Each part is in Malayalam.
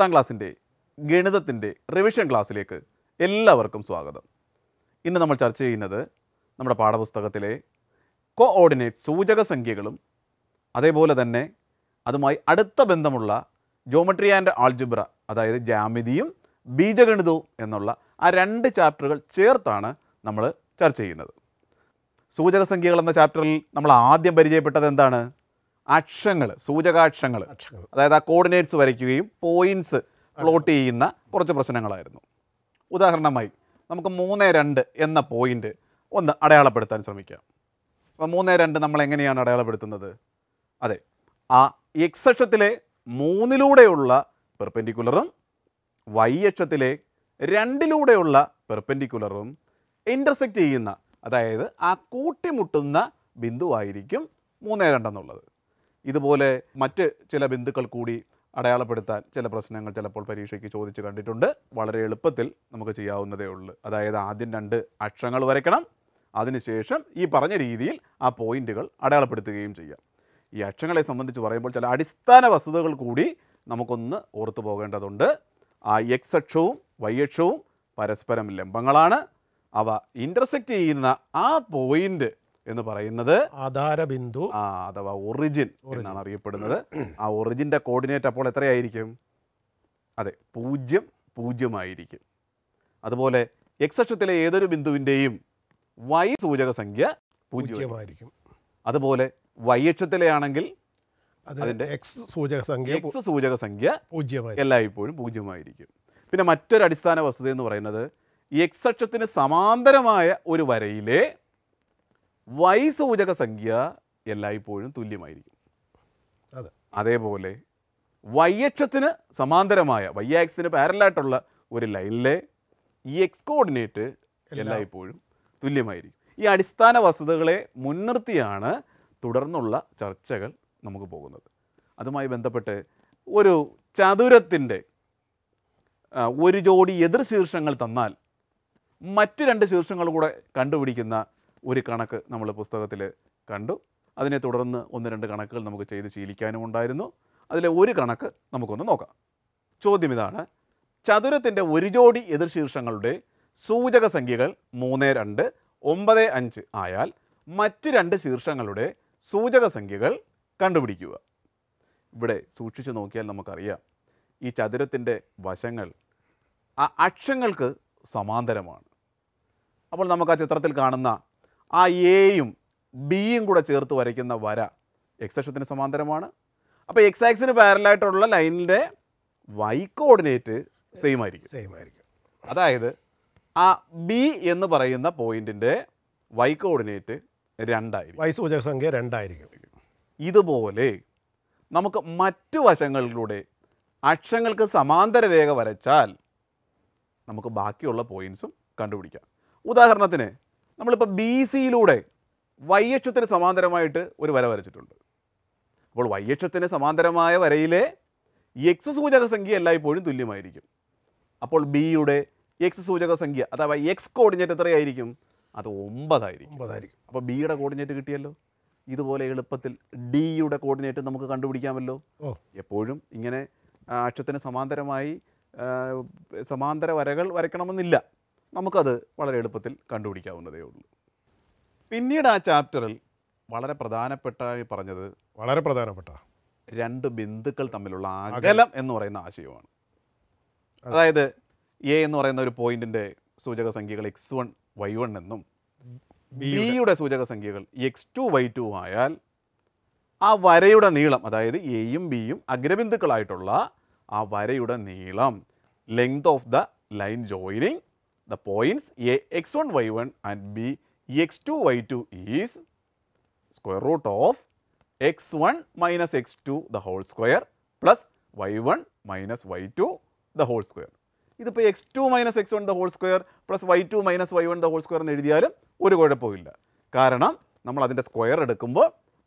പത്താം ക്ലാസ്സിൻ്റെ ഗണിതത്തിൻ്റെ റിവിഷൻ ക്ലാസ്സിലേക്ക് എല്ലാവർക്കും സ്വാഗതം ഇന്ന് നമ്മൾ ചർച്ച ചെയ്യുന്നത് നമ്മുടെ പാഠപുസ്തകത്തിലെ കോഓർഡിനേറ്റ് സൂചക സംഖ്യകളും അതേപോലെ തന്നെ അതുമായി അടുത്ത ബന്ധമുള്ള ജോമട്രി ആൻഡ് ആൾജിബ്ര അതായത് ജാമിതിയും ബീജഗണിതവും എന്നുള്ള ആ രണ്ട് ചാപ്റ്ററുകൾ ചേർത്താണ് നമ്മൾ ചർച്ച ചെയ്യുന്നത് സൂചക സംഖ്യകൾ എന്ന ചാപ്റ്ററിൽ നമ്മൾ ആദ്യം പരിചയപ്പെട്ടത് എന്താണ് അക്ഷങ്ങൾ സൂചകാക്ഷങ്ങൾ അതായത് ആ കോർഡിനേറ്റ്സ് വരയ്ക്കുകയും പോയിന്റ്സ് പ്ലോട്ട് ചെയ്യുന്ന കുറച്ച് പ്രശ്നങ്ങളായിരുന്നു ഉദാഹരണമായി നമുക്ക് മൂന്ന് രണ്ട് എന്ന പോയിന്റ് ഒന്ന് അടയാളപ്പെടുത്താൻ ശ്രമിക്കാം അപ്പോൾ മൂന്ന് രണ്ട് നമ്മൾ എങ്ങനെയാണ് അടയാളപ്പെടുത്തുന്നത് അതെ ആ എക്സ് അക്ഷത്തിലെ മൂന്നിലൂടെയുള്ള പെർപെൻഡിക്കുലറും വൈ അക്ഷത്തിലെ രണ്ടിലൂടെയുള്ള പെർപെൻഡിക്കുലറും ഇൻ്റർസെക്റ്റ് ചെയ്യുന്ന അതായത് ആ കൂട്ടിമുട്ടുന്ന ബിന്ദുവായിരിക്കും മൂന്ന് രണ്ടെന്നുള്ളത് ഇതുപോലെ മറ്റ് ചില ബിന്ദുക്കൾ കൂടി അടയാളപ്പെടുത്താൻ ചില പ്രശ്നങ്ങൾ ചിലപ്പോൾ പരീക്ഷയ്ക്ക് ചോദിച്ചു കണ്ടിട്ടുണ്ട് വളരെ എളുപ്പത്തിൽ നമുക്ക് ചെയ്യാവുന്നതേ ഉള്ളൂ അതായത് ആദ്യം രണ്ട് അക്ഷരങ്ങൾ വരയ്ക്കണം അതിനുശേഷം ഈ പറഞ്ഞ രീതിയിൽ ആ പോയിന്റുകൾ അടയാളപ്പെടുത്തുകയും ചെയ്യാം ഈ അക്ഷരങ്ങളെ സംബന്ധിച്ച് പറയുമ്പോൾ ചില അടിസ്ഥാന വസ്തുതകൾ കൂടി നമുക്കൊന്ന് ഓർത്തു പോകേണ്ടതുണ്ട് ആ എക്സ് അക്ഷവും വൈ അക്ഷവും പരസ്പരം ലംബങ്ങളാണ് അവ ഇൻ്റർസെക്റ്റ് ചെയ്യുന്ന ആ പോയിൻറ്റ് എന്ന് പറയുന്നത് ആധാരബിന്ദു ആ അഥവാ ഒറിജിൻ എന്നാണ് അറിയപ്പെടുന്നത് ആ ഒറിജിൻ്റെ കോർഡിനേറ്റ് അപ്പോൾ എത്രയായിരിക്കും അതെ പൂജ്യം പൂജ്യമായിരിക്കും അതുപോലെ എക്സക്ഷത്തിലെ ഏതൊരു ബിന്ദുവിൻ്റെയും വൈ സൂചക സംഖ്യ പൂജ്യമായിരിക്കും അതുപോലെ വൈ അക്ഷത്തിലെ ആണെങ്കിൽ അതിൻ്റെ എക്സ് സൂചക സംഖ്യ എക്സ് സൂചക സംഖ്യ പൂജ്യമായി എല്ലായ്പ്പോഴും പൂജ്യമായിരിക്കും പിന്നെ മറ്റൊരു അടിസ്ഥാന വസ്തുത എന്ന് പറയുന്നത് എക്സ് അക്ഷത്തിന് സമാന്തരമായ ഒരു വരയിലെ വൈ സൂചക സംഖ്യ എല്ലായ്പ്പോഴും തുല്യമായിരിക്കും അതേപോലെ വൈയക്ഷത്തിന് സമാന്തരമായ വൈയാക്സിന് പാരലായിട്ടുള്ള ഒരു ലൈനിലെ ഈ എക്സ് കോർഡിനേറ്റ് എല്ലായ്പ്പോഴും തുല്യമായിരിക്കും ഈ അടിസ്ഥാന വസ്തുതകളെ മുൻനിർത്തിയാണ് തുടർന്നുള്ള ചർച്ചകൾ നമുക്ക് പോകുന്നത് അതുമായി ബന്ധപ്പെട്ട് ഒരു ചതുരത്തിൻ്റെ ഒരു ജോഡി എതിർ ശീർഷങ്ങൾ തന്നാൽ മറ്റു രണ്ട് ശീർഷങ്ങൾ കൂടെ കണ്ടുപിടിക്കുന്ന ഒരു കണക്ക് നമ്മൾ പുസ്തകത്തിൽ കണ്ടു അതിനെ തുടർന്ന് ഒന്ന് രണ്ട് കണക്കുകൾ നമുക്ക് ചെയ്ത് ശീലിക്കാനും ഉണ്ടായിരുന്നു അതിലെ ഒരു കണക്ക് നമുക്കൊന്ന് നോക്കാം ചോദ്യം ഇതാണ് ചതുരത്തിൻ്റെ ഒരു ജോഡി എതിർശീർഷങ്ങളുടെ സൂചക സംഖ്യകൾ മൂന്ന് രണ്ട് ഒമ്പത് അഞ്ച് ആയാൽ മറ്റു രണ്ട് ശീർഷങ്ങളുടെ സൂചക സംഖ്യകൾ കണ്ടുപിടിക്കുക ഇവിടെ സൂക്ഷിച്ചു നോക്കിയാൽ നമുക്കറിയാം ഈ ചതുരത്തിൻ്റെ വശങ്ങൾ ആ അക്ഷങ്ങൾക്ക് സമാന്തരമാണ് അപ്പോൾ നമുക്ക് ആ ചിത്രത്തിൽ കാണുന്ന ആ എയും ബിയും കൂടെ ചേർത്ത് വരയ്ക്കുന്ന വര എക്സ് അക്ഷത്തിന് സമാന്തരമാണ് അപ്പോൾ എക്സ് ആക്സിന് പാരലായിട്ടുള്ള ലൈനിൻ്റെ വൈ കോർഡിനേറ്റ് സെയിം ആയിരിക്കും സെയിം ആയിരിക്കും അതായത് ആ ബി എന്ന് പറയുന്ന പോയിന്റിൻ്റെ വൈ കോർഡിനേറ്റ് രണ്ടായിരിക്കും വൈ സൂചക സംഖ്യ രണ്ടായിരിക്കും ഇതുപോലെ നമുക്ക് മറ്റു വശങ്ങളിലൂടെ അക്ഷങ്ങൾക്ക് സമാന്തര രേഖ വരച്ചാൽ നമുക്ക് ബാക്കിയുള്ള പോയിന്റ്സും കണ്ടുപിടിക്കാം ഉദാഹരണത്തിന് നമ്മളിപ്പോൾ ബി സിയിലൂടെ വൈ അക്ഷത്തിന് സമാന്തരമായിട്ട് ഒരു വര വരച്ചിട്ടുണ്ട് അപ്പോൾ വൈ അക്ഷത്തിന് സമാന്തരമായ വരയിലെ എക്സ് സൂചക സംഖ്യ എല്ലായ്പ്പോഴും തുല്യമായിരിക്കും അപ്പോൾ ബിയുടെ എക്സ് സൂചക സംഖ്യ അഥവാ എക്സ് കോർഡിനേറ്റ് എത്രയായിരിക്കും അത് ഒമ്പതായിരിക്കും ഒമ്പതായിരിക്കും അപ്പോൾ ബിയുടെ കോർഡിനേറ്റ് കിട്ടിയല്ലോ ഇതുപോലെ എളുപ്പത്തിൽ ഡിയുടെ കോർഡിനേറ്റ് നമുക്ക് കണ്ടുപിടിക്കാമല്ലോ എപ്പോഴും ഇങ്ങനെ അക്ഷത്തിന് സമാന്തരമായി സമാന്തര വരകൾ വരയ്ക്കണമെന്നില്ല നമുക്കത് വളരെ എളുപ്പത്തിൽ കണ്ടുപിടിക്കാവുന്നതേ ഉള്ളൂ പിന്നീട് ആ ചാപ്റ്ററിൽ വളരെ പ്രധാനപ്പെട്ടതായി പറഞ്ഞത് വളരെ പ്രധാനപ്പെട്ട രണ്ട് ബിന്ദുക്കൾ തമ്മിലുള്ള അകലം എന്ന് പറയുന്ന ആശയമാണ് അതായത് എ എന്ന് പറയുന്ന ഒരു പോയിന്റിന്റെ സൂചക സംഖ്യകൾ എക്സ് വൺ വൈ വൺ എന്നും ബിയുടെ സൂചക സംഖ്യകൾ എക്സ് ടു വൈ ടു ആയാൽ ആ വരയുടെ നീളം അതായത് എയും ബിയും അഗ്രബിന്ദുക്കളായിട്ടുള്ള ആ വരയുടെ നീളം length of the line joining the points A x1 y1 and B x2 y2 is square root of x1 minus x2 the whole square plus y1 minus y2 the whole square. ഇതിപ്പോൾ X two minus X one the whole square plus Y two minus Y one the whole square എന്ന് എഴുതിയാലും ഒരു കുഴപ്പമില്ല കാരണം നമ്മൾ അതിൻ്റെ സ്ക്വയർ എടുക്കുമ്പോൾ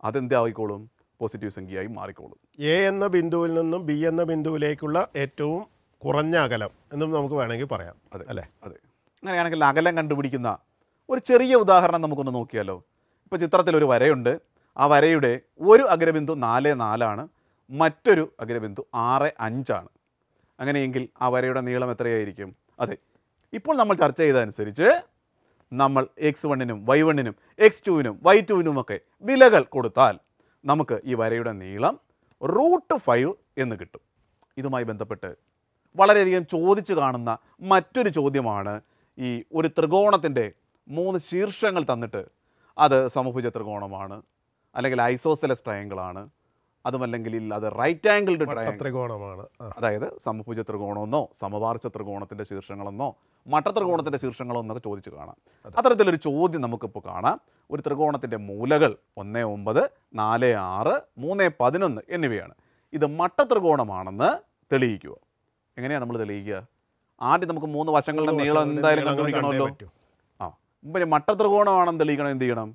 അതെന്തായിക്കോളും പോസിറ്റീവ് സംഖ്യയായി മാറിക്കോളും എ എന്ന ബിന്ദുവിൽ നിന്നും ബി എന്ന ബിന്ദുവിലേക്കുള്ള ഏറ്റവും കുറഞ്ഞ അകലം എന്നും നമുക്ക് വേണമെങ്കിൽ പറയാം അതെ അല്ലേ അതെ അങ്ങനെയാണെങ്കിൽ അകലം കണ്ടുപിടിക്കുന്ന ഒരു ചെറിയ ഉദാഹരണം നമുക്കൊന്ന് നോക്കിയാലോ ഇപ്പോൾ ചിത്രത്തിലൊരു വരയുണ്ട് ആ വരയുടെ ഒരു അഗ്രബിന്ദു നാല് നാലാണ് മറ്റൊരു അഗ്രബിന്ദു ആറ് അഞ്ചാണ് അങ്ങനെയെങ്കിൽ ആ വരയുടെ നീളം എത്രയായിരിക്കും അതെ ഇപ്പോൾ നമ്മൾ ചർച്ച ചെയ്തതനുസരിച്ച് നമ്മൾ എക്സ് വണ്ണിനും വൈ വണ്ണിനും എക്സ് ടുവിനും വൈ ടുവിനുമൊക്കെ വിലകൾ കൊടുത്താൽ നമുക്ക് ഈ വരയുടെ നീളം റൂട്ട് ഫൈവ് എന്ന് കിട്ടും ഇതുമായി ബന്ധപ്പെട്ട് വളരെയധികം ചോദിച്ചു കാണുന്ന മറ്റൊരു ചോദ്യമാണ് ഈ ഒരു ത്രികോണത്തിൻ്റെ മൂന്ന് ശീർഷങ്ങൾ തന്നിട്ട് അത് സമഭുജ ത്രികോണമാണ് അല്ലെങ്കിൽ ഐസോസെലസ് ട്രയങ്കിളാണ് അതുമല്ലെങ്കിൽ അത് റൈറ്റ് ആംഗിൾഡ് ത്രികോണമാണ് അതായത് സമഭുജ ത്രികോണമെന്നോ സമവാർച്ച ത്രികോണത്തിൻ്റെ ശീർഷങ്ങളെന്നോ മട്ടത്രികോണത്തിൻ്റെ എന്നൊക്കെ ചോദിച്ചു കാണാം അത്തരത്തിലൊരു ചോദ്യം നമുക്കിപ്പോൾ കാണാം ഒരു ത്രികോണത്തിൻ്റെ മൂലകൾ ഒന്ന് ഒമ്പത് നാല് ആറ് മൂന്ന് പതിനൊന്ന് എന്നിവയാണ് ഇത് മട്ടത്രികോണമാണെന്ന് തെളിയിക്കുക എങ്ങനെയാണ് നമ്മൾ തെളിയിക്കുക ആദ്യം നമുക്ക് മൂന്ന് വശങ്ങളുടെ നീളം എന്തായാലും കണ്ടുപിടിക്കണമല്ലോ ആ പിന്നെ മട്ടത്രികോണമാണെന്ന് തെളിയിക്കണം എന്ത് ചെയ്യണം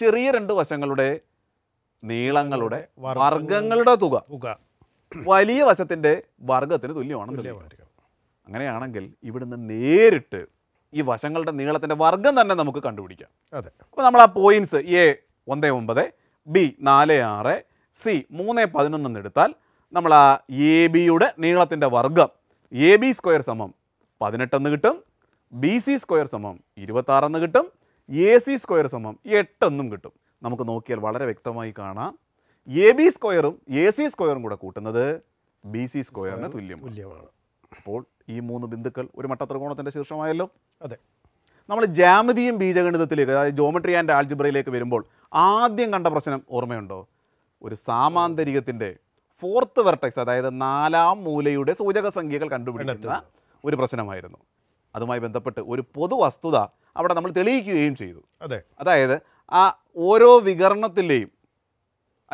ചെറിയ രണ്ട് വശങ്ങളുടെ നീളങ്ങളുടെ വർഗങ്ങളുടെ തുക വലിയ വശത്തിൻ്റെ വർഗത്തിന് തുല്യമാണെന്ന് അങ്ങനെയാണെങ്കിൽ ഇവിടുന്ന് നേരിട്ട് ഈ വശങ്ങളുടെ നീളത്തിൻ്റെ വർഗം തന്നെ നമുക്ക് കണ്ടുപിടിക്കാം അതെ അപ്പോൾ നമ്മൾ ആ പോയിന്റ്സ് എ ഒന്ന് ഒമ്പത് ബി നാല് ആറ് സി മൂന്ന് പതിനൊന്ന് എടുത്താൽ നമ്മൾ ആ എ ബിയുടെ നീളത്തിൻ്റെ വർഗം എ ബി സ്ക്വയർ സമം പതിനെട്ടെന്ന് കിട്ടും ബി സി സ്ക്വയർ സമം ഇരുപത്താറെന്ന് കിട്ടും എ സി സ്ക്വയർ സമം എട്ടെന്നും കിട്ടും നമുക്ക് നോക്കിയാൽ വളരെ വ്യക്തമായി കാണാം എ ബി സ്ക്വയറും എ സി സ്ക്വയറും കൂടെ കൂട്ടുന്നത് ബി സി സ്ക്വയറിന് തുല്യം തുല്യമാണ് അപ്പോൾ ഈ മൂന്ന് ബിന്ദുക്കൾ ഒരു മട്ടത്രികോണത്തിൻ്റെ ശീർഷമായല്ലോ അതെ നമ്മൾ ജാമതിയും ബീജഗണിതത്തിലേക്ക് അതായത് ജോമട്രി ആൻഡ് ആൾജിബ്രയിലേക്ക് വരുമ്പോൾ ആദ്യം കണ്ട പ്രശ്നം ഓർമ്മയുണ്ടോ ഒരു സാമാന്തരികത്തിൻ്റെ ഫോർത്ത് വെർട്ടെക്സ് അതായത് നാലാം മൂലയുടെ സൂചക സംഖ്യകൾ കണ്ടുപിടിക്കുന്ന ഒരു പ്രശ്നമായിരുന്നു അതുമായി ബന്ധപ്പെട്ട് ഒരു പൊതു വസ്തുത അവിടെ നമ്മൾ തെളിയിക്കുകയും ചെയ്തു അതെ അതായത് ആ ഓരോ വികരണത്തിലെയും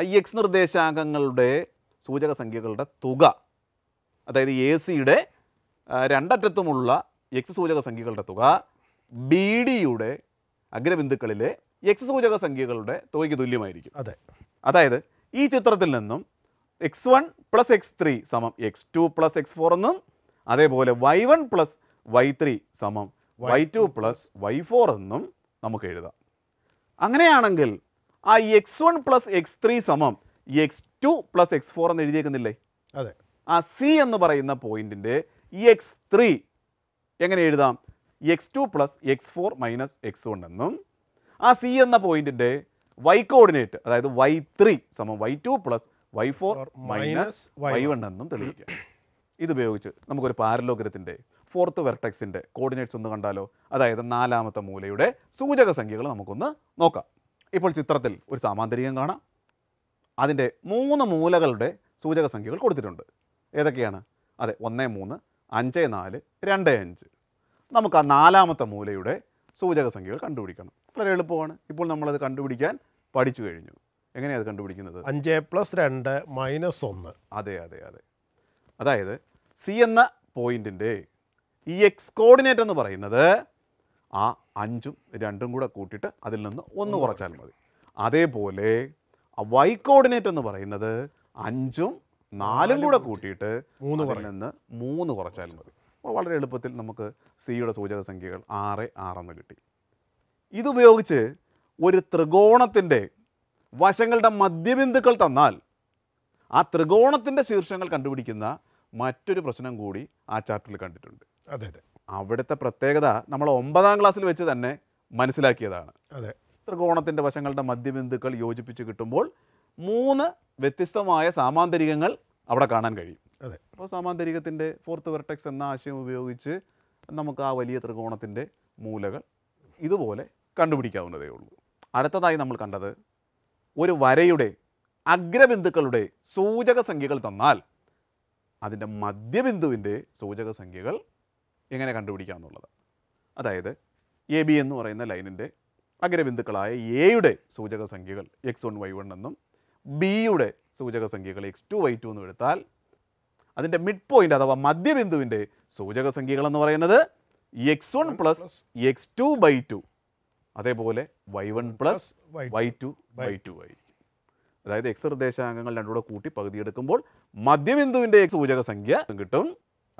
ഐ എക്സ് നിർദ്ദേശാംഗങ്ങളുടെ സൂചക സംഖ്യകളുടെ തുക അതായത് എ സിയുടെ രണ്ടറ്റത്തുമുള്ള എക്സ് സൂചക സംഖ്യകളുടെ തുക ബി ഡിയുടെ അഗ്രബിന്ദുക്കളിലെ എക്സ് സൂചക സംഖ്യകളുടെ തുകയ്ക്ക് തുല്യമായിരിക്കും അതെ അതായത് ഈ ചിത്രത്തിൽ നിന്നും X one plus X three സമം X two plus X four എന്നും അതേപോലെ Y one plus Y three സമം Y two plus Y four എന്നും നമുക്ക് എഴുതാം അങ്ങനെയാണെങ്കിൽ ആ X one plus X three സമം X two plus X four എന്ന് എഴുതിയേക്കുന്നില്ലേ അതെ ആ സി എന്ന് പറയുന്ന പോയിന്റിന്റെ എക്സ് ത്രീ എങ്ങനെ എഴുതാം X two plus X four minus X one എന്നും ആ സി എന്ന പോയിന്റിന്റെ വൈ കോർഡിനേറ്റ് അതായത് വൈ ത്രീ സമം Y two plus Y four minus Y one എന്നും തെളിയിക്കാം ഇതുപയോഗിച്ച് നമുക്കൊരു പാരലോഗ്രത്തിൻ്റെ ഫോർത്ത് വെർട്ടെക്സിൻ്റെ കോർഡിനേറ്റ്സ് ഒന്ന് കണ്ടാലോ അതായത് നാലാമത്തെ മൂലയുടെ സൂചക സംഖ്യകൾ നമുക്കൊന്ന് നോക്കാം ഇപ്പോൾ ചിത്രത്തിൽ ഒരു സാമാന്തരികം കാണാം അതിൻ്റെ മൂന്ന് മൂലകളുടെ സൂചക സംഖ്യകൾ കൊടുത്തിട്ടുണ്ട് ഏതൊക്കെയാണ് അതെ ഒന്ന് മൂന്ന് അഞ്ച് നാല് രണ്ട് അഞ്ച് നമുക്ക് ആ നാലാമത്തെ മൂലയുടെ സൂചക സംഖ്യകൾ കണ്ടുപിടിക്കണം വളരെ എളുപ്പമാണ് ഇപ്പോൾ നമ്മളത് കണ്ടുപിടിക്കാൻ പഠിച്ചു കഴിഞ്ഞു എങ്ങനെയാണ് അത് കണ്ടുപിടിക്കുന്നത് അഞ്ച് പ്ലസ് രണ്ട് മൈനസ് ഒന്ന് അതെ അതെ അതെ അതായത് സി എന്ന പോയിൻറ്റിൻ്റെ ഈ എക്സ് കോർഡിനേറ്റ് എന്ന് പറയുന്നത് ആ അഞ്ചും രണ്ടും കൂടെ കൂട്ടിയിട്ട് അതിൽ നിന്ന് ഒന്ന് കുറച്ചാൽ മതി അതേപോലെ വൈ കോർഡിനേറ്റ് എന്ന് പറയുന്നത് അഞ്ചും നാലും കൂടെ കൂട്ടിയിട്ട് മൂന്ന് നിന്ന് മൂന്ന് കുറച്ചാൽ മതി അപ്പോൾ വളരെ എളുപ്പത്തിൽ നമുക്ക് സിയുടെ സൂചക സംഖ്യകൾ ആറ് ആറെന്ന് കിട്ടി ഇതുപയോഗിച്ച് ഒരു ത്രികോണത്തിൻ്റെ വശങ്ങളുടെ മധ്യബിന്ദുക്കൾ തന്നാൽ ആ ത്രികോണത്തിൻ്റെ ശീർഷങ്ങൾ കണ്ടുപിടിക്കുന്ന മറ്റൊരു പ്രശ്നം കൂടി ആ ചാർട്ടിൽ കണ്ടിട്ടുണ്ട് അതെ അതെ അവിടുത്തെ പ്രത്യേകത നമ്മൾ ഒമ്പതാം ക്ലാസ്സിൽ വെച്ച് തന്നെ മനസ്സിലാക്കിയതാണ് അതെ ത്രികോണത്തിൻ്റെ വശങ്ങളുടെ മധ്യബിന്ദുക്കൾ യോജിപ്പിച്ച് കിട്ടുമ്പോൾ മൂന്ന് വ്യത്യസ്തമായ സാമാന്തരികങ്ങൾ അവിടെ കാണാൻ കഴിയും അതെ അപ്പോൾ സാമാന്തരികത്തിൻ്റെ ഫോർത്ത് വെർട്ടെക്സ് എന്ന ആശയം ഉപയോഗിച്ച് നമുക്ക് ആ വലിയ ത്രികോണത്തിൻ്റെ മൂലകൾ ഇതുപോലെ കണ്ടുപിടിക്കാവുന്നതേ ഉള്ളൂ അടുത്തതായി നമ്മൾ കണ്ടത് ഒരു വരയുടെ അഗ്രബിന്ദുക്കളുടെ സൂചക സംഖ്യകൾ തന്നാൽ അതിൻ്റെ മധ്യബിന്ദുവിൻ്റെ സൂചക സംഖ്യകൾ എങ്ങനെ കണ്ടുപിടിക്കാമെന്നുള്ളത് അതായത് എ ബി എന്ന് പറയുന്ന ലൈനിൻ്റെ അഗ്രബിന്ദുക്കളായ എയുടെ സൂചക സംഖ്യകൾ എക്സ് വൺ വൈ വൺ എന്നും ബിയുടെ സൂചക സംഖ്യകൾ എക്സ് ടു വൈ ടു എന്നും എടുത്താൽ അതിൻ്റെ മിഡ് പോയിൻ്റ് അഥവാ മധ്യബിന്ദുവിൻ്റെ സൂചക സംഖ്യകൾ എന്ന് പറയുന്നത് X one plus X two by two അതേപോലെ Y one plus Y two by two ആയിരിക്കും അതായത് എക്സ് നിർദ്ദേശാംഗങ്ങൾ രണ്ടുകൂടെ കൂട്ടി എടുക്കുമ്പോൾ മധ്യബിന്ദുവിൻ്റെ എക്സ് സൂചക സംഖ്യ കിട്ടും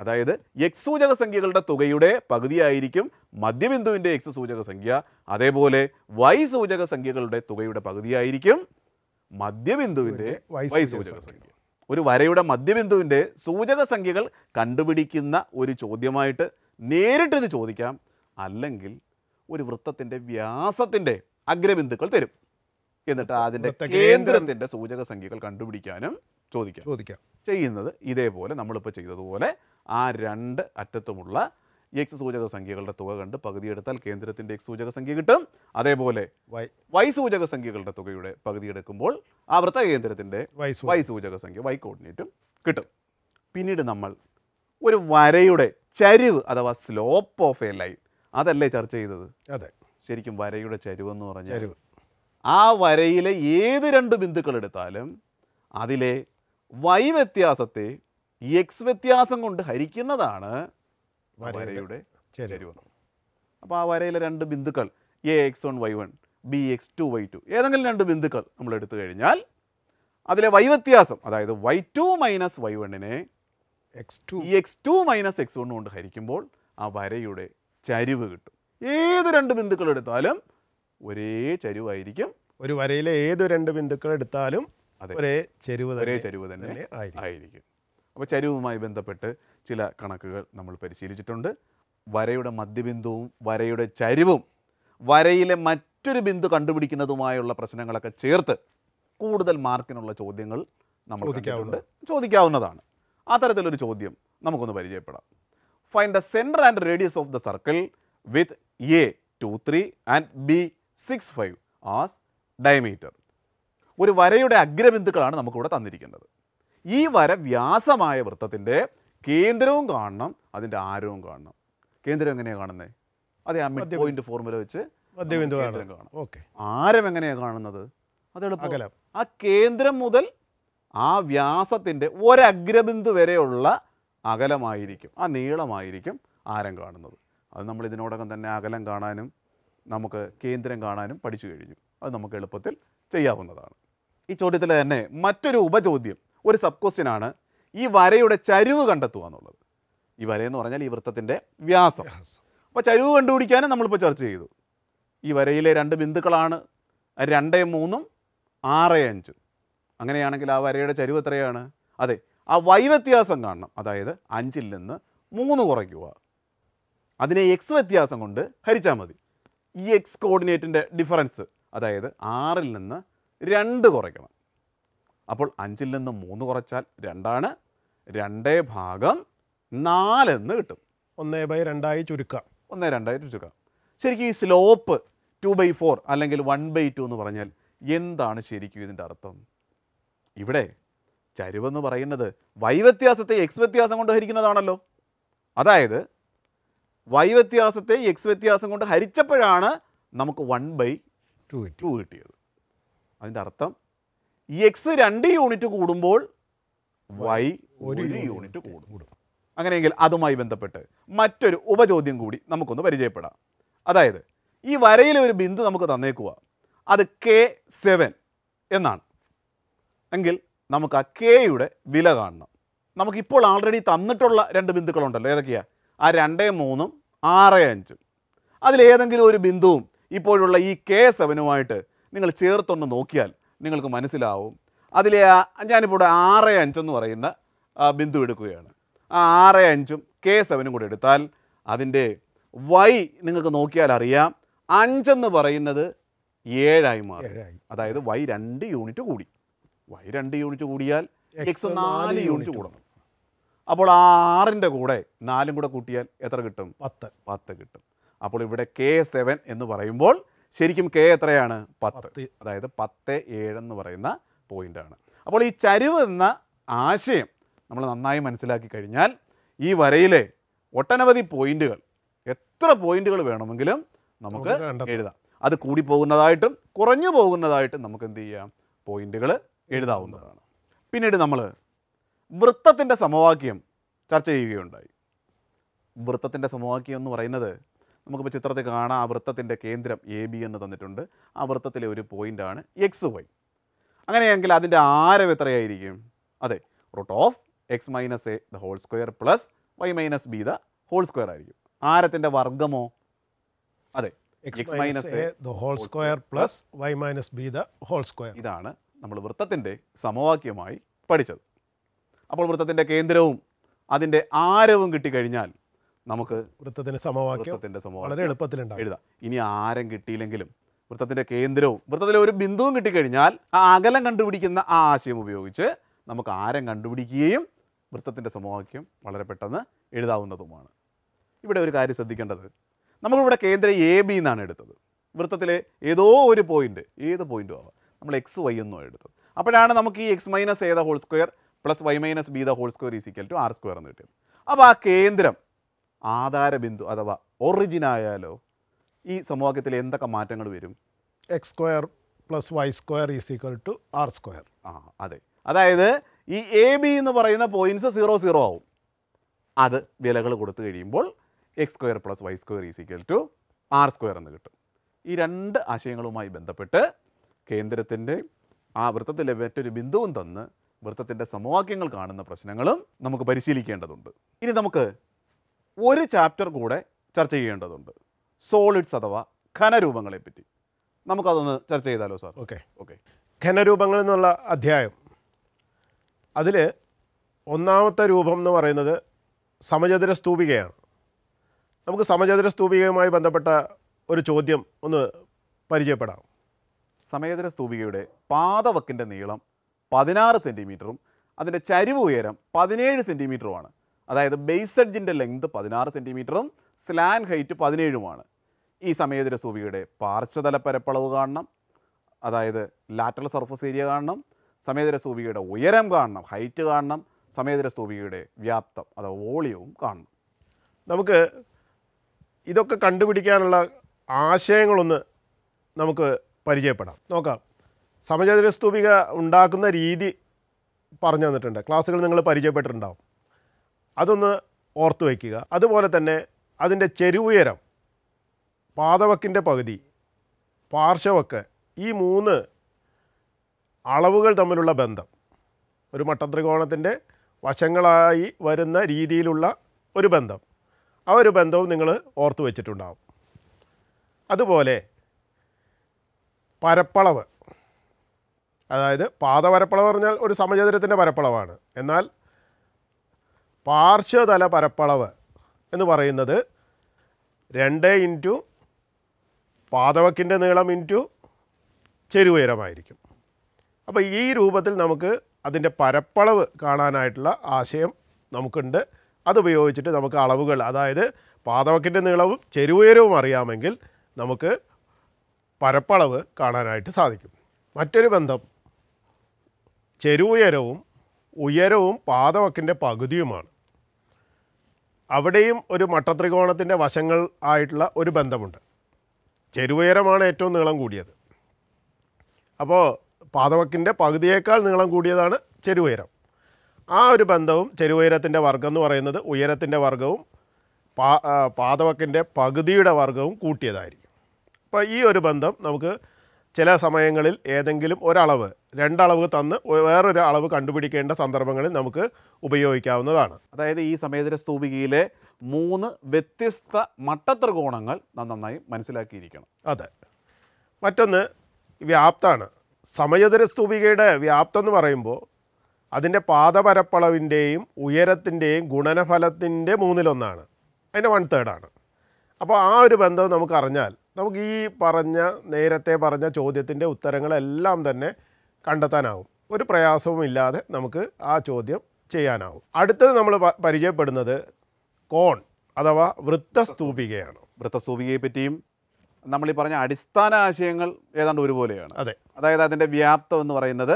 അതായത് എക്സ് സൂചക സംഖ്യകളുടെ തുകയുടെ പകുതിയായിരിക്കും മധ്യബിന്ദുവിൻ്റെ എക്സ് സൂചക സംഖ്യ അതേപോലെ വൈ സൂചക സംഖ്യകളുടെ തുകയുടെ പകുതിയായിരിക്കും മധ്യബിന്ദുവിൻ്റെ വൈ സൂചക സംഖ്യ ഒരു വരയുടെ മധ്യബിന്ദുവിൻ്റെ സൂചക സംഖ്യകൾ കണ്ടുപിടിക്കുന്ന ഒരു ചോദ്യമായിട്ട് നേരിട്ടിത് ചോദിക്കാം അല്ലെങ്കിൽ ഒരു വൃത്തത്തിൻ്റെ വ്യാസത്തിൻ്റെ അഗ്രബിന്ദുക്കൾ തരും എന്നിട്ട് അതിന്റെ കേന്ദ്രത്തിന്റെ സൂചക സംഖ്യകൾ കണ്ടുപിടിക്കാനും ചോദിക്കാം ചോദിക്കാം ചെയ്യുന്നത് ഇതേപോലെ നമ്മളിപ്പോൾ ചെയ്തതുപോലെ ആ രണ്ട് അറ്റത്തുമുള്ള എക്സ് സൂചക സംഖ്യകളുടെ തുക കണ്ട് പകുതി എടുത്താൽ കേന്ദ്രത്തിന്റെ എക്സ് സൂചക സംഖ്യ കിട്ടും അതേപോലെ വൈ വൈ സൂചക സംഖ്യകളുടെ തുകയുടെ പകുതി എടുക്കുമ്പോൾ ആ വൃത്ത കേന്ദ്രത്തിന്റെ വൈ സൂചക സംഖ്യ വൈ കോർഡിനേറ്റും കിട്ടും പിന്നീട് നമ്മൾ ഒരു വരയുടെ ചരിവ് അഥവാ സ്ലോപ്പ് ഓഫ് എ ലൈൻ അതല്ലേ ചർച്ച ചെയ്തത് അതെ ശരിക്കും വരയുടെ ചരിവ് എന്ന് പറഞ്ഞാൽ ആ വരയിലെ ഏത് രണ്ട് ബിന്ദുക്കൾ എടുത്താലും അതിലെ വൈ വ്യത്യാസത്തെ എക്സ് വ്യത്യാസം കൊണ്ട് ഹരിക്കുന്നതാണ് വരയുടെ ചെരുവ് അപ്പോൾ ആ വരയിലെ രണ്ട് ബിന്ദുക്കൾ A X one Y one B X two Y two ഏതെങ്കിലും രണ്ട് ബിന്ദുക്കൾ നമ്മൾ എടുത്തു കഴിഞ്ഞാൽ അതിലെ വൈ വ്യത്യാസം അതായത് വൈ ടു മൈനസ് വൈ വണ്ണിനെ X two X two minus X one കൊണ്ട് ഹരിക്കുമ്പോൾ ആ വരയുടെ ചരിവ് കിട്ടും ഏത് രണ്ട് ബിന്ദുക്കൾ എടുത്താലും ഒരേ ചരിവായിരിക്കും ഒരു വരയിലെ ഏത് രണ്ട് ബിന്ദുക്കൾ എടുത്താലും ഒരേ ചരിവ് ഒരേ ചരിവ് തന്നെ ആയിരിക്കും അപ്പോൾ ചരിവുമായി ബന്ധപ്പെട്ട് ചില കണക്കുകൾ നമ്മൾ പരിശീലിച്ചിട്ടുണ്ട് വരയുടെ മധ്യബിന്ദുവും വരയുടെ ചരിവും വരയിലെ മറ്റൊരു ബിന്ദു കണ്ടുപിടിക്കുന്നതുമായുള്ള പ്രശ്നങ്ങളൊക്കെ ചേർത്ത് കൂടുതൽ മാർക്കിനുള്ള ചോദ്യങ്ങൾ നമ്മൾ ചോദിക്കാവുന്നത് ചോദിക്കാവുന്നതാണ് അത്തരത്തിലൊരു ചോദ്യം നമുക്കൊന്ന് പരിചയപ്പെടാം find the centre and radius of the circle with A two three and B six five as diameter ഒരു വരയുടെ അഗ്രബിന്ദുക്കളാണ് നമുക്കിവിടെ തന്നിരിക്കുന്നത് ഈ വര വ്യാസമായ വൃത്തത്തിൻ്റെ കേന്ദ്രവും കാണണം അതിൻ്റെ ആരവും കാണണം കേന്ദ്രം എങ്ങനെയാണ് കാണുന്നത് അതെ ആ മിഡ് പോയിന്റ് ഫോർമുല വെച്ച് ആരം എങ്ങനെയാണ് കാണുന്നത് അത് എളുപ്പം ആ കേന്ദ്രം മുതൽ ആ വ്യാസത്തിൻ്റെ ഒരഗ്രബിന്ദു വരെയുള്ള അകലമായിരിക്കും ആ നീളമായിരിക്കും ആരം കാണുന്നത് അത് നമ്മൾ ഇതിനോടകം തന്നെ അകലം കാണാനും നമുക്ക് കേന്ദ്രം കാണാനും പഠിച്ചു കഴിഞ്ഞു അത് നമുക്ക് എളുപ്പത്തിൽ ചെയ്യാവുന്നതാണ് ഈ ചോദ്യത്തിൽ തന്നെ മറ്റൊരു ഉപചോദ്യം ഒരു സബ് ക്വസ്റ്റ്യനാണ് ഈ വരയുടെ ചരിവ് കണ്ടെത്തുക എന്നുള്ളത് ഈ വരയെന്ന് പറഞ്ഞാൽ ഈ വൃത്തത്തിൻ്റെ വ്യാസം അപ്പോൾ ചരിവ് കണ്ടുപിടിക്കാനും നമ്മളിപ്പോൾ ചർച്ച ചെയ്തു ഈ വരയിലെ രണ്ട് ബിന്ദുക്കളാണ് രണ്ട് മൂന്നും ആറ് അഞ്ചും അങ്ങനെയാണെങ്കിൽ ആ വരയുടെ ചരിവ് എത്രയാണ് അതെ ആ വൈ വ്യത്യാസം കാണണം അതായത് അഞ്ചിൽ നിന്ന് മൂന്ന് കുറയ്ക്കുക അതിനെ എക്സ് വ്യത്യാസം കൊണ്ട് ഹരിച്ചാൽ മതി ഈ എക്സ് കോർഡിനേറ്റിൻ്റെ ഡിഫറൻസ് അതായത് ആറിൽ നിന്ന് രണ്ട് കുറയ്ക്കണം അപ്പോൾ അഞ്ചിൽ നിന്ന് മൂന്ന് കുറച്ചാൽ രണ്ടാണ് രണ്ടേ ഭാഗം നാലെന്ന് കിട്ടും ഒന്നേ ബൈ രണ്ടായി ചുരുക്കാം ഒന്നേ രണ്ടായി ചുരുക്കാം ശരിക്കും ഈ സ്ലോപ്പ് ടു ബൈ ഫോർ അല്ലെങ്കിൽ വൺ ബൈ ടു എന്ന് പറഞ്ഞാൽ എന്താണ് ശരിക്കും ഇതിൻ്റെ അർത്ഥം ഇവിടെ ചരിവെന്ന് പറയുന്നത് വൈ വ്യത്യാസത്തെ എക്സ് വ്യത്യാസം കൊണ്ട് ഹരിക്കുന്നതാണല്ലോ അതായത് വൈ വ്യത്യാസത്തെ എക്സ് വ്യത്യാസം കൊണ്ട് ഹരിച്ചപ്പോഴാണ് നമുക്ക് വൺ ബൈ ടു ടു കിട്ടിയത് അതിൻ്റെ അർത്ഥം എക്സ് രണ്ട് യൂണിറ്റ് കൂടുമ്പോൾ വൈ ഒരു യൂണിറ്റ് കൂടും അങ്ങനെയെങ്കിൽ അതുമായി ബന്ധപ്പെട്ട് മറ്റൊരു ഉപചോദ്യം കൂടി നമുക്കൊന്ന് പരിചയപ്പെടാം അതായത് ഈ വരയിലെ ഒരു ബിന്ദു നമുക്ക് തന്നേക്കുക അത് കെ സെവൻ എന്നാണ് എങ്കിൽ നമുക്ക് ആ കെയുടെ വില കാണണം നമുക്കിപ്പോൾ ആൾറെഡി തന്നിട്ടുള്ള രണ്ട് ബിന്ദുക്കളുണ്ടല്ലോ ഏതൊക്കെയാണ് ആ രണ്ടേ മൂന്നും ആറ് അഞ്ചും അതിലേതെങ്കിലും ഒരു ബിന്ദുവും ഇപ്പോഴുള്ള ഈ കെ സെവനുമായിട്ട് നിങ്ങൾ ചേർത്തൊന്ന് നോക്കിയാൽ നിങ്ങൾക്ക് മനസ്സിലാവും അതിലെ ഞാനിപ്പോൾ ഇവിടെ ആറ് അഞ്ചെന്ന് പറയുന്ന ബിന്ദു എടുക്കുകയാണ് ആ ആറ് അഞ്ചും കെ സെവനും കൂടെ എടുത്താൽ അതിൻ്റെ വൈ നിങ്ങൾക്ക് നോക്കിയാൽ അറിയാം അഞ്ചെന്ന് പറയുന്നത് ഏഴായി മാറും അതായത് വൈ രണ്ട് യൂണിറ്റ് കൂടി വൈ രണ്ട് യൂണിറ്റ് കൂടിയാൽ എക്സ് നാല് യൂണിറ്റ് കൂടണം അപ്പോൾ ആ ആറിൻ്റെ കൂടെ നാലും കൂടെ കൂട്ടിയാൽ എത്ര കിട്ടും പത്ത് പത്ത് കിട്ടും അപ്പോൾ ഇവിടെ കെ സെവൻ എന്ന് പറയുമ്പോൾ ശരിക്കും കെ എത്രയാണ് പത്ത് അതായത് പത്ത് ഏഴെന്ന് പറയുന്ന ആണ് അപ്പോൾ ഈ ചരിവ് എന്ന ആശയം നമ്മൾ നന്നായി മനസ്സിലാക്കി കഴിഞ്ഞാൽ ഈ വരയിലെ ഒട്ടനവധി പോയിന്റുകൾ എത്ര പോയിന്റുകൾ വേണമെങ്കിലും നമുക്ക് എഴുതാം അത് കൂടി പോകുന്നതായിട്ടും കുറഞ്ഞു പോകുന്നതായിട്ടും നമുക്ക് എന്ത് ചെയ്യാം പോയിന്റുകൾ എഴുതാവുന്നതാണ് പിന്നീട് നമ്മൾ വൃത്തത്തിൻ്റെ സമവാക്യം ചർച്ച ചെയ്യുകയുണ്ടായി വൃത്തത്തിൻ്റെ സമവാക്യം എന്ന് പറയുന്നത് നമുക്കിപ്പോൾ ചിത്രത്തിൽ കാണാം ആ വൃത്തത്തിൻ്റെ കേന്ദ്രം എ ബി എന്ന് തന്നിട്ടുണ്ട് ആ വൃത്തത്തിലെ ഒരു പോയിൻ്റാണ് എക്സ് വൈ അങ്ങനെയെങ്കിൽ അതിൻ്റെ ആരം എത്രയായിരിക്കും അതെ root of x minus a the whole square plus y minus b the whole square ആയിരിക്കും ആരത്തിൻ്റെ വർഗമോ അതെ x minus a the whole square plus y minus b the whole square ഇതാണ് നമ്മൾ വൃത്തത്തിൻ്റെ സമവാക്യമായി പഠിച്ചത് അപ്പോൾ വൃത്തത്തിൻ്റെ കേന്ദ്രവും അതിൻ്റെ ആരവും കിട്ടിക്കഴിഞ്ഞാൽ നമുക്ക് വൃത്തത്തിൻ്റെ സമവാക്യം വൃത്തത്തിൻ്റെ സമവാക്യം വളരെ എളുപ്പത്തിൽ എഴുതാം ഇനി ആരം കിട്ടിയില്ലെങ്കിലും വൃത്തത്തിൻ്റെ കേന്ദ്രവും വൃത്തത്തിലെ ഒരു ബിന്ദുവും കിട്ടിക്കഴിഞ്ഞാൽ ആ അകലം കണ്ടുപിടിക്കുന്ന ആ ആശയം ഉപയോഗിച്ച് നമുക്ക് ആരം കണ്ടുപിടിക്കുകയും വൃത്തത്തിൻ്റെ സമവാക്യം വളരെ പെട്ടെന്ന് എഴുതാവുന്നതുമാണ് ഇവിടെ ഒരു കാര്യം ശ്രദ്ധിക്കേണ്ടത് നമ്മളിവിടെ കേന്ദ്രം എ ബി എന്നാണ് എടുത്തത് വൃത്തത്തിലെ ഏതോ ഒരു പോയിൻ്റ് ഏത് പോയിൻറ്റും ആവാം നമ്മൾ എക്സ് വൈ എന്നോ എടുത്തത് അപ്പോഴാണ് നമുക്ക് ഈ എക്സ് മൈനസ് ഏത whole square plus y minus b the whole square is equal to r square എന്ന് കിട്ടിയത് അപ്പോൾ ആ കേന്ദ്രം ആധാരബിന്ദു അഥവാ ഒറിജിൻ ആയാലോ ഈ സമവാക്യത്തിൽ എന്തൊക്കെ മാറ്റങ്ങൾ വരും x square plus y square is equal to r square ആ അതെ അതായത് ഈ എ ബി എന്ന് പറയുന്ന പോയിൻറ്റ്സ് സീറോ സീറോ ആവും അത് വിലകൾ കൊടുത്തു കഴിയുമ്പോൾ x square plus y square is equal to r square എന്ന് കിട്ടും ഈ രണ്ട് ആശയങ്ങളുമായി ബന്ധപ്പെട്ട് കേന്ദ്രത്തിൻ്റെ ആ വൃത്തത്തിലെ മറ്റൊരു ബിന്ദുവും തന്ന് വൃത്തത്തിൻ്റെ സമവാക്യങ്ങൾ കാണുന്ന പ്രശ്നങ്ങളും നമുക്ക് പരിശീലിക്കേണ്ടതുണ്ട് ഇനി നമുക്ക് ഒരു ചാപ്റ്റർ കൂടെ ചർച്ച ചെയ്യേണ്ടതുണ്ട് സോളിഡ്സ് അഥവാ പറ്റി നമുക്കതൊന്ന് ചർച്ച ചെയ്താലോ സാർ ഓക്കെ ഓക്കെ ഖനരൂപങ്ങൾ എന്നുള്ള അധ്യായം അതിൽ ഒന്നാമത്തെ രൂപം എന്ന് പറയുന്നത് സമചതുര സ്തൂപികയാണ് നമുക്ക് സമചതുര സ്തൂപികയുമായി ബന്ധപ്പെട്ട ഒരു ചോദ്യം ഒന്ന് പരിചയപ്പെടാം സമചതുര സ്തൂപികയുടെ പാതവക്കിൻ്റെ നീളം പതിനാറ് സെൻറ്റിമീറ്ററും അതിൻ്റെ ചരിവ് ഉയരം പതിനേഴ് സെൻറ്റിമീറ്ററുമാണ് അതായത് ബേസ് എഡ്ജിൻ്റെ ലെങ്ത് പതിനാറ് സെൻറ്റിമീറ്ററും സ്ലാൻ ഹൈറ്റ് പതിനേഴുമാണ് ഈ സമയത്തിൽ സൂവിയുടെ പാർശ്വതല പരപ്പളവ് കാണണം അതായത് ലാറ്ററൽ സർഫസ് ഏരിയ കാണണം സമേതര സൂവിയുടെ ഉയരം കാണണം ഹൈറ്റ് കാണണം സമേതര സൂവിയുടെ വ്യാപ്തം അഥവാ വോളിയവും കാണണം നമുക്ക് ഇതൊക്കെ കണ്ടുപിടിക്കാനുള്ള ആശയങ്ങളൊന്ന് നമുക്ക് പരിചയപ്പെടാം നോക്കാം സമചതുര സ്തൂപിക ഉണ്ടാക്കുന്ന രീതി പറഞ്ഞു തന്നിട്ടുണ്ട് ക്ലാസ്സുകൾ നിങ്ങൾ പരിചയപ്പെട്ടിട്ടുണ്ടാവും അതൊന്ന് ഓർത്തു വയ്ക്കുക അതുപോലെ തന്നെ അതിൻ്റെ ചെരുവുയരം പാതവക്കിൻ്റെ പകുതി പാർശ്വവക്ക് ഈ മൂന്ന് അളവുകൾ തമ്മിലുള്ള ബന്ധം ഒരു മട്ടത്രികോണത്തിൻ്റെ വശങ്ങളായി വരുന്ന രീതിയിലുള്ള ഒരു ബന്ധം ആ ഒരു ബന്ധവും നിങ്ങൾ ഓർത്തു വച്ചിട്ടുണ്ടാവും അതുപോലെ പരപ്പളവ് അതായത് പാദപരപ്പളവ് പറഞ്ഞാൽ ഒരു സമചതുരത്തിൻ്റെ പരപ്പളവാണ് എന്നാൽ പാർശ്വതല പരപ്പളവ് എന്ന് പറയുന്നത് രണ്ട് ഇൻറ്റു പാതവക്കിൻ്റെ നീളം ഇൻറ്റു ചെരുവുയരമായിരിക്കും അപ്പോൾ ഈ രൂപത്തിൽ നമുക്ക് അതിൻ്റെ പരപ്പളവ് കാണാനായിട്ടുള്ള ആശയം നമുക്കുണ്ട് അതുപയോഗിച്ചിട്ട് നമുക്ക് അളവുകൾ അതായത് പാതവക്കിൻ്റെ നീളവും ചെരുവുയരവും അറിയാമെങ്കിൽ നമുക്ക് പരപ്പളവ് കാണാനായിട്ട് സാധിക്കും മറ്റൊരു ബന്ധം ചെരുവുയരവും ഉയരവും പാതവക്കിൻ്റെ പകുതിയുമാണ് അവിടെയും ഒരു മട്ടത്രികോണത്തിൻ്റെ വശങ്ങൾ ആയിട്ടുള്ള ഒരു ബന്ധമുണ്ട് ചെരുവുയരമാണ് ഏറ്റവും നീളം കൂടിയത് അപ്പോൾ പാതവക്കിൻ്റെ പകുതിയേക്കാൾ നീളം കൂടിയതാണ് ചെരുവുയരം ആ ഒരു ബന്ധവും ചെരുവുയരത്തിൻ്റെ വർഗം എന്ന് പറയുന്നത് ഉയരത്തിൻ്റെ വർഗവും പാ പാതവക്കിൻ്റെ പകുതിയുടെ വർഗവും കൂട്ടിയതായിരിക്കും അപ്പോൾ ഈ ഒരു ബന്ധം നമുക്ക് ചില സമയങ്ങളിൽ ഏതെങ്കിലും ഒരളവ് രണ്ടളവ് തന്ന് വേറൊരു അളവ് കണ്ടുപിടിക്കേണ്ട സന്ദർഭങ്ങളിൽ നമുക്ക് ഉപയോഗിക്കാവുന്നതാണ് അതായത് ഈ സമയത്തിന് സ്തൂപികയിലെ മൂന്ന് വ്യത്യസ്ത മട്ടത്രികോണങ്ങൾ നാം നന്നായി മനസ്സിലാക്കിയിരിക്കണം അതെ മറ്റൊന്ന് വ്യാപ്താണ് സമയതര സ്തൂപികയുടെ വ്യാപ്തം എന്ന് പറയുമ്പോൾ അതിൻ്റെ പാദപരപ്പളവിൻ്റെയും ഉയരത്തിൻ്റെയും ഗുണനഫലത്തിൻ്റെ മൂന്നിലൊന്നാണ് അതിൻ്റെ വൺ തേർഡാണ് അപ്പോൾ ആ ഒരു ബന്ധം നമുക്ക് അറിഞ്ഞാൽ നമുക്ക് ഈ പറഞ്ഞ നേരത്തെ പറഞ്ഞ ചോദ്യത്തിൻ്റെ ഉത്തരങ്ങളെല്ലാം തന്നെ കണ്ടെത്താനാവും ഒരു പ്രയാസവും ഇല്ലാതെ നമുക്ക് ആ ചോദ്യം ചെയ്യാനാവും അടുത്തത് നമ്മൾ പരിചയപ്പെടുന്നത് കോൺ അഥവാ വൃത്തസ്തൂപികയാണ് വൃത്തസ്തൂപികയെ പറ്റിയും നമ്മൾ ഈ പറഞ്ഞ അടിസ്ഥാന ആശയങ്ങൾ ഏതാണ്ട് ഒരുപോലെയാണ് അതെ അതായത് അതിൻ്റെ വ്യാപ്തം എന്ന് പറയുന്നത്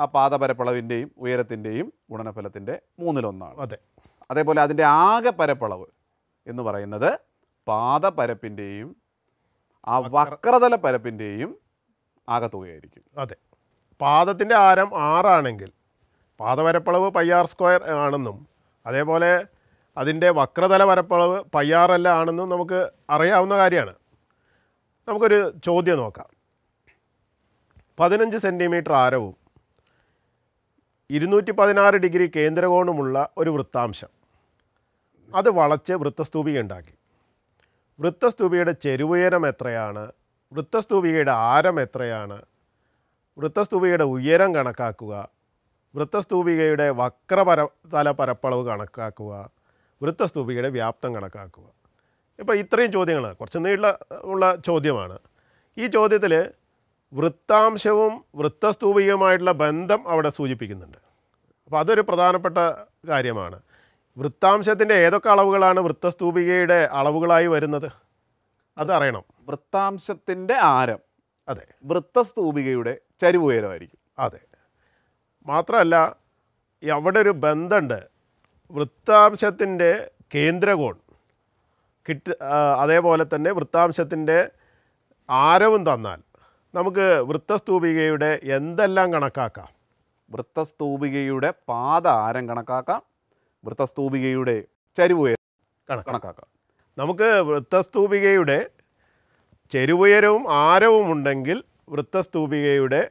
ആ പാദപരപ്പളവിൻ്റെയും ഉയരത്തിൻ്റെയും ഗുണനഫലത്തിൻ്റെ മൂന്നിലൊന്നാണ് അതെ അതേപോലെ അതിൻ്റെ ആകെ പരപ്പളവ് എന്ന് പറയുന്നത് പാദപരപ്പിൻ്റെയും ആ വക്രതല പരപ്പിൻ്റെയും ആകത്തുകയായിരിക്കും അതെ പാദത്തിൻ്റെ ആരം ആറാണെങ്കിൽ പാദവരപ്പളവ് പയ്യാർ സ്ക്വയർ ആണെന്നും അതേപോലെ അതിൻ്റെ വക്രതല വരപ്പളവ് പയ്യാറല്ല ആണെന്നും നമുക്ക് അറിയാവുന്ന കാര്യമാണ് നമുക്കൊരു ചോദ്യം നോക്കാം പതിനഞ്ച് സെൻറ്റിമീറ്റർ ആരവും ഇരുന്നൂറ്റി പതിനാറ് ഡിഗ്രി കേന്ദ്രകോണുമുള്ള ഒരു വൃത്താംശം അത് വളച്ച് വൃത്തസ്തൂപിക ഉണ്ടാക്കി വൃത്തസ്തൂപിയുടെ ചെരുവുയരം എത്രയാണ് വൃത്തസ്തൂപികയുടെ ആരം എത്രയാണ് വൃത്തസ്തൂപികയുടെ ഉയരം കണക്കാക്കുക വൃത്തസ്തൂപികയുടെ വക്രപര തല പരപ്പളവ് കണക്കാക്കുക വൃത്തസ്തൂപികയുടെ വ്യാപ്തം കണക്കാക്കുക ഇപ്പോൾ ഇത്രയും ചോദ്യങ്ങളാണ് കുറച്ച് നീള ഉള്ള ചോദ്യമാണ് ഈ ചോദ്യത്തിൽ വൃത്താംശവും വൃത്തസ്തൂപികയുമായിട്ടുള്ള ബന്ധം അവിടെ സൂചിപ്പിക്കുന്നുണ്ട് അപ്പോൾ അതൊരു പ്രധാനപ്പെട്ട കാര്യമാണ് വൃത്താംശത്തിൻ്റെ ഏതൊക്കെ അളവുകളാണ് വൃത്തസ്തൂപികയുടെ അളവുകളായി വരുന്നത് അത് അറിയണം വൃത്താംശത്തിൻ്റെ ആരം അതെ വൃത്തസ്തൂപികയുടെ ചരിവ് ഉയരമായിരിക്കും അതെ മാത്രമല്ല അവിടെ ഒരു ബന്ധമുണ്ട് വൃത്താംശത്തിൻ്റെ കേന്ദ്രകോൺ കിട്ട് അതേപോലെ തന്നെ വൃത്താംശത്തിൻ്റെ ആരവും തന്നാൽ നമുക്ക് വൃത്തസ്തൂപികയുടെ എന്തെല്ലാം കണക്കാക്കാം വൃത്തസ്തൂപികയുടെ പാത ആരം കണക്കാക്കാം വൃത്തസ്തൂപികയുടെ ചരിവുയരം കണക്കാക്കാം നമുക്ക് വൃത്തസ്തൂപികയുടെ ചെരുവുയരവും ആരവും ഉണ്ടെങ്കിൽ വൃത്തസ്തൂപികയുടെ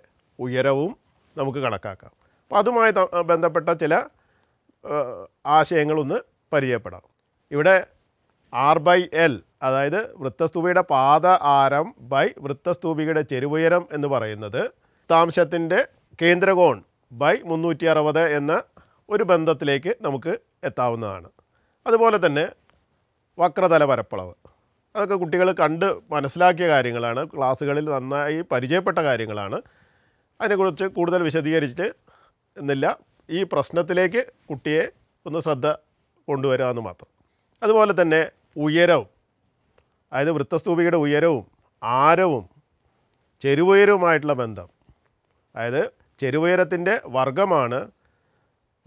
ഉയരവും നമുക്ക് കണക്കാക്കാം അപ്പോൾ അതുമായി ബന്ധപ്പെട്ട ചില ആശയങ്ങളൊന്ന് പരിചയപ്പെടാം ഇവിടെ ആർ ബൈ എൽ അതായത് വൃത്തസ്തൂപിയുടെ പാത ആരം ബൈ വൃത്തസ്തൂപികയുടെ ചെരുവുയരം എന്ന് പറയുന്നത് താംശത്തിൻ്റെ കേന്ദ്രകോൺ ബൈ മുന്നൂറ്റി അറുപത് എന്ന ഒരു ബന്ധത്തിലേക്ക് നമുക്ക് എത്താവുന്നതാണ് അതുപോലെ തന്നെ വക്രതല പരപ്പളവ് അതൊക്കെ കുട്ടികൾ കണ്ട് മനസ്സിലാക്കിയ കാര്യങ്ങളാണ് ക്ലാസ്സുകളിൽ നന്നായി പരിചയപ്പെട്ട കാര്യങ്ങളാണ് അതിനെക്കുറിച്ച് കൂടുതൽ വിശദീകരിച്ചിട്ട് എന്നില്ല ഈ പ്രശ്നത്തിലേക്ക് കുട്ടിയെ ഒന്ന് ശ്രദ്ധ കൊണ്ടുവരിക എന്ന് മാത്രം അതുപോലെ തന്നെ ഉയരവും അതായത് വൃത്തസ്തൂപിയുടെ ഉയരവും ആരവും ചെരുവുയരവുമായിട്ടുള്ള ബന്ധം അതായത് ചെരുവുയരത്തിൻ്റെ വർഗമാണ്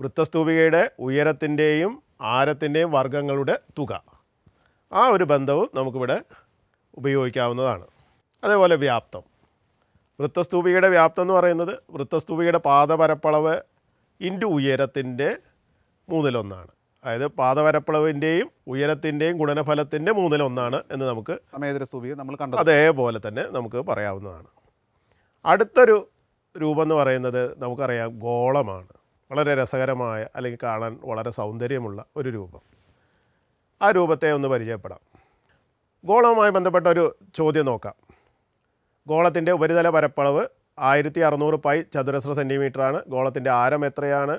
വൃത്തസ്തൂപികയുടെ ഉയരത്തിൻ്റെയും ആരത്തിൻ്റെയും വർഗങ്ങളുടെ തുക ആ ഒരു ബന്ധവും നമുക്കിവിടെ ഉപയോഗിക്കാവുന്നതാണ് അതേപോലെ വ്യാപ്തം വൃത്തസ്തൂപികയുടെ വ്യാപ്തം എന്ന് പറയുന്നത് വൃത്തസ്തൂപികയുടെ പാദപരപ്പളവ് ഇൻറ്റു ഉയരത്തിൻ്റെ മൂന്നിലൊന്നാണ് അതായത് പാദപരപ്പളവിൻ്റെയും ഉയരത്തിൻ്റെയും ഗുണനഫലത്തിൻ്റെ മൂന്നിലൊന്നാണ് എന്ന് നമുക്ക് നമ്മൾ കണ്ടത് അതേപോലെ തന്നെ നമുക്ക് പറയാവുന്നതാണ് അടുത്തൊരു രൂപം എന്ന് പറയുന്നത് നമുക്കറിയാം ഗോളമാണ് വളരെ രസകരമായ അല്ലെങ്കിൽ കാണാൻ വളരെ സൗന്ദര്യമുള്ള ഒരു രൂപം ആ രൂപത്തെ ഒന്ന് പരിചയപ്പെടാം ഗോളവുമായി ബന്ധപ്പെട്ട ഒരു ചോദ്യം നോക്കാം ഗോളത്തിൻ്റെ ഉപരിതല പരപ്പളവ് ആയിരത്തി അറുന്നൂറ് പൈ ചതുരശ്ര സെൻറ്റിമീറ്ററാണ് ഗോളത്തിൻ്റെ ആരം എത്രയാണ്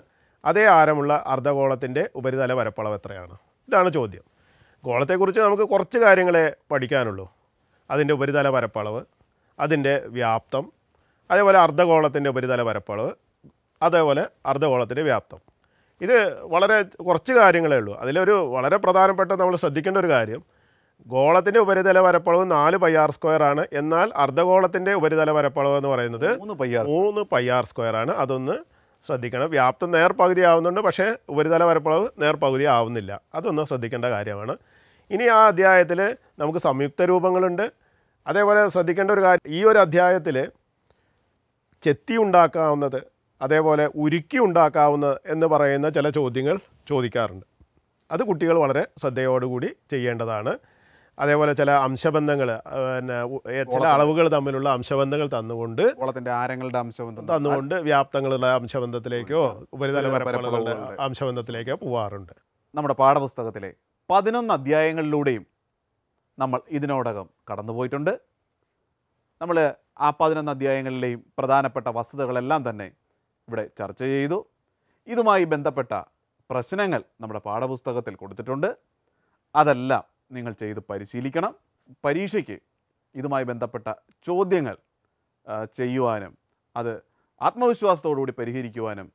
അതേ ആരമുള്ള അർദ്ധഗോളത്തിൻ്റെ ഉപരിതല പരപ്പളവ് എത്രയാണ് ഇതാണ് ചോദ്യം ഗോളത്തെക്കുറിച്ച് നമുക്ക് കുറച്ച് കാര്യങ്ങളെ പഠിക്കാനുള്ളൂ അതിൻ്റെ ഉപരിതല പരപ്പളവ് അതിൻ്റെ വ്യാപ്തം അതേപോലെ അർദ്ധഗോളത്തിൻ്റെ ഉപരിതല പരപ്പളവ് അതേപോലെ അർദ്ധഗോളത്തിൻ്റെ വ്യാപ്തം ഇത് വളരെ കുറച്ച് കാര്യങ്ങളേ ഉള്ളൂ അതിലൊരു വളരെ പ്രധാനപ്പെട്ട നമ്മൾ ശ്രദ്ധിക്കേണ്ട ഒരു കാര്യം ഗോളത്തിൻ്റെ ഉപരിതല വരപ്പളവ് നാല് പയ്യാർ സ്ക്വയർ ആണ് എന്നാൽ അർദ്ധഗോളത്തിൻ്റെ ഉപരിതല വരപ്പളവ് എന്ന് പറയുന്നത് മൂന്ന് പയ്യാർ സ്ക്വയർ ആണ് അതൊന്ന് ശ്രദ്ധിക്കണം വ്യാപ്തം നേർപകുതി ആവുന്നുണ്ട് പക്ഷേ ഉപരിതല വരപ്പളവ് നേർപകുതി ആവുന്നില്ല അതൊന്ന് ശ്രദ്ധിക്കേണ്ട കാര്യമാണ് ഇനി ആ അധ്യായത്തിൽ നമുക്ക് സംയുക്ത രൂപങ്ങളുണ്ട് അതേപോലെ ശ്രദ്ധിക്കേണ്ട ഒരു കാര്യം ഈ ഒരു അധ്യായത്തിൽ ചെത്തി ഉണ്ടാക്കാവുന്നത് അതേപോലെ ഉരുക്കി ഉണ്ടാക്കാവുന്ന എന്ന് പറയുന്ന ചില ചോദ്യങ്ങൾ ചോദിക്കാറുണ്ട് അത് കുട്ടികൾ വളരെ ശ്രദ്ധയോടുകൂടി ചെയ്യേണ്ടതാണ് അതേപോലെ ചില അംശബന്ധങ്ങൾ പിന്നെ ചില അളവുകൾ തമ്മിലുള്ള അംശബന്ധങ്ങൾ തന്നുകൊണ്ട് വളത്തിന്റെ ആരങ്ങളുടെ അംശബന്ധം തന്നുകൊണ്ട് വ്യാപ്തങ്ങളുടെ അംശബന്ധത്തിലേക്കോ ഉപരിതല അംശബന്ധത്തിലേക്കോ പോവാറുണ്ട് നമ്മുടെ പാഠപുസ്തകത്തിലെ പതിനൊന്ന് അധ്യായങ്ങളിലൂടെയും നമ്മൾ ഇതിനോടകം കടന്നുപോയിട്ടുണ്ട് നമ്മൾ ആ പതിനൊന്ന് അധ്യായങ്ങളിലെയും പ്രധാനപ്പെട്ട വസ്തുതകളെല്ലാം തന്നെ ഇവിടെ ചർച്ച ചെയ്തു ഇതുമായി ബന്ധപ്പെട്ട പ്രശ്നങ്ങൾ നമ്മുടെ പാഠപുസ്തകത്തിൽ കൊടുത്തിട്ടുണ്ട് അതെല്ലാം നിങ്ങൾ ചെയ്ത് പരിശീലിക്കണം പരീക്ഷയ്ക്ക് ഇതുമായി ബന്ധപ്പെട്ട ചോദ്യങ്ങൾ ചെയ്യുവാനും അത് ആത്മവിശ്വാസത്തോടുകൂടി പരിഹരിക്കുവാനും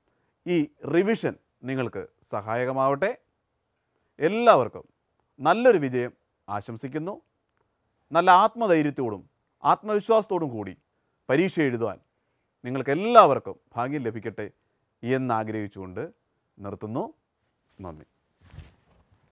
ഈ റിവിഷൻ നിങ്ങൾക്ക് സഹായകമാവട്ടെ എല്ലാവർക്കും നല്ലൊരു വിജയം ആശംസിക്കുന്നു നല്ല ആത്മധൈര്യത്തോടും ആത്മവിശ്വാസത്തോടും കൂടി പരീക്ഷ എഴുതുവാൻ നിങ്ങൾക്ക് എല്ലാവർക്കും ഭാഗ്യം ലഭിക്കട്ടെ എന്നാഗ്രഹിച്ചുകൊണ്ട് നിർത്തുന്നു നന്ദി